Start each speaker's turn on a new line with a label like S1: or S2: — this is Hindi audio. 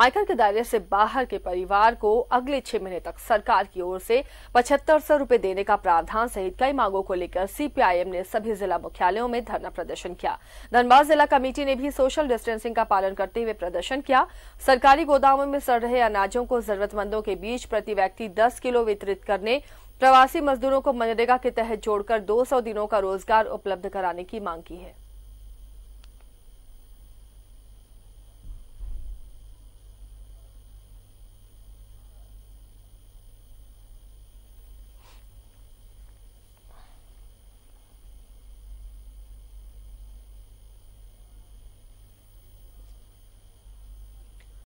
S1: आयकर के दायरे से बाहर के परिवार को अगले छह महीने तक सरकार की ओर से पचहत्तर सौ रूपये देने का प्रावधान सहित कई मांगों को लेकर सीपीआईएम ने सभी जिला मुख्यालयों में धरना प्रदर्शन किया धनबाद जिला कमेटी ने भी सोशल डिस्टेंसिंग का पालन करते हुए प्रदर्शन किया सरकारी गोदामों में सड़ रहे अनाजों को जरूरतमंदों के बीच प्रति व्यक्ति दस किलो वितरित करने प्रवासी मजदूरों को मनरेगा के तहत जोड़कर 200 दिनों का रोजगार उपलब्ध कराने की मांग की है